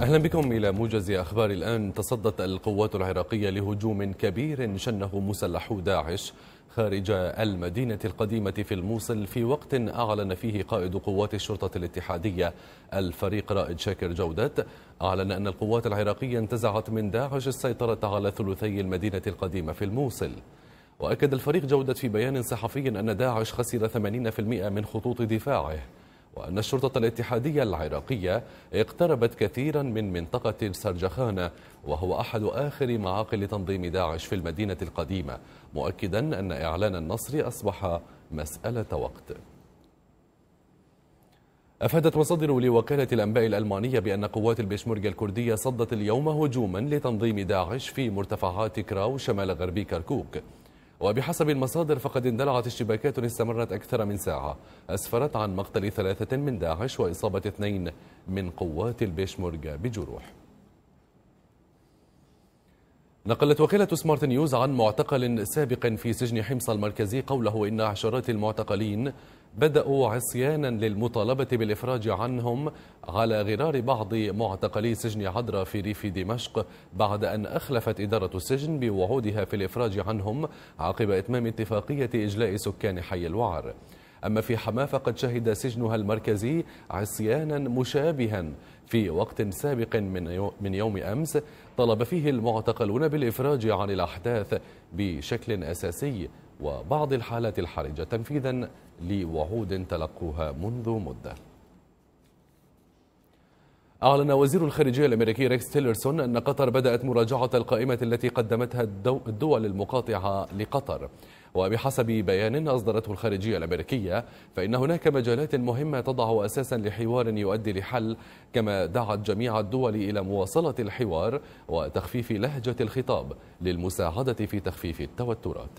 أهلا بكم إلى موجز أخبار الآن تصدت القوات العراقية لهجوم كبير شنه مسلحو داعش خارج المدينة القديمة في الموصل في وقت أعلن فيه قائد قوات الشرطة الاتحادية الفريق رائد شاكر جودت أعلن أن القوات العراقية انتزعت من داعش السيطرة على ثلثي المدينة القديمة في الموصل وأكد الفريق جودت في بيان صحفي أن داعش خسر 80% من خطوط دفاعه وأن الشرطة الاتحادية العراقية اقتربت كثيرا من منطقة سرجخانة وهو أحد آخر معاقل تنظيم داعش في المدينة القديمة مؤكدا أن إعلان النصر أصبح مسألة وقت أفادت مصادر لوكالة الأنباء الألمانية بأن قوات البيشمركة الكردية صدت اليوم هجوما لتنظيم داعش في مرتفعات كراو شمال غربي كركوك وبحسب المصادر فقد اندلعت اشتباكات استمرت أكثر من ساعة أسفرت عن مقتل ثلاثة من داعش وإصابة اثنين من قوات البيشمركة بجروح نقلت وكالة سمارت نيوز عن معتقل سابق في سجن حمص المركزي قوله إن عشرات المعتقلين بدأوا عصيانا للمطالبة بالإفراج عنهم على غرار بعض معتقلي سجن عدرا في ريف دمشق بعد أن أخلفت إدارة السجن بوعودها في الإفراج عنهم عقب إتمام اتفاقية إجلاء سكان حي الوعر أما في حماة فقد شهد سجنها المركزي عصيانا مشابها في وقت سابق من يوم أمس طلب فيه المعتقلون بالإفراج عن الأحداث بشكل أساسي وبعض الحالات الحرجة تنفيذا لوعود تلقوها منذ مدة أعلن وزير الخارجية الأمريكي ريكس تيلرسون أن قطر بدأت مراجعة القائمة التي قدمتها الدول المقاطعة لقطر وبحسب بيان أصدرته الخارجية الأمريكية فإن هناك مجالات مهمة تضع أساسا لحوار يؤدي لحل كما دعت جميع الدول إلى مواصلة الحوار وتخفيف لهجة الخطاب للمساعدة في تخفيف التوترات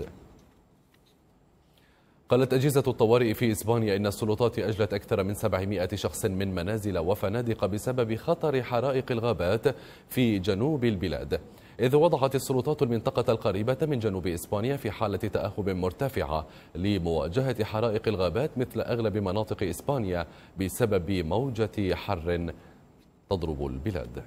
قالت أجهزة الطوارئ في إسبانيا إن السلطات أجلت أكثر من 700 شخص من منازل وفنادق بسبب خطر حرائق الغابات في جنوب البلاد إذ وضعت السلطات المنطقة القريبة من جنوب إسبانيا في حالة تأهب مرتفعة لمواجهة حرائق الغابات مثل أغلب مناطق إسبانيا بسبب موجة حر تضرب البلاد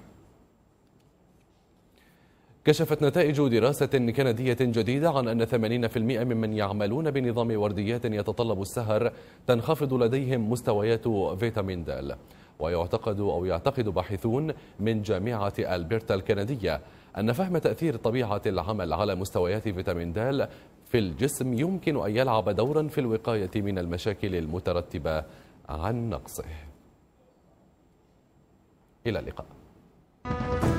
كشفت نتائج دراسة كندية جديدة عن أن 80% ممن يعملون بنظام ورديات يتطلب السهر تنخفض لديهم مستويات فيتامين دال. ويعتقد أو يعتقد باحثون من جامعة ألبرتا الكندية أن فهم تأثير طبيعة العمل على مستويات فيتامين د في الجسم يمكن أن يلعب دورا في الوقاية من المشاكل المترتبة عن نقصه إلى اللقاء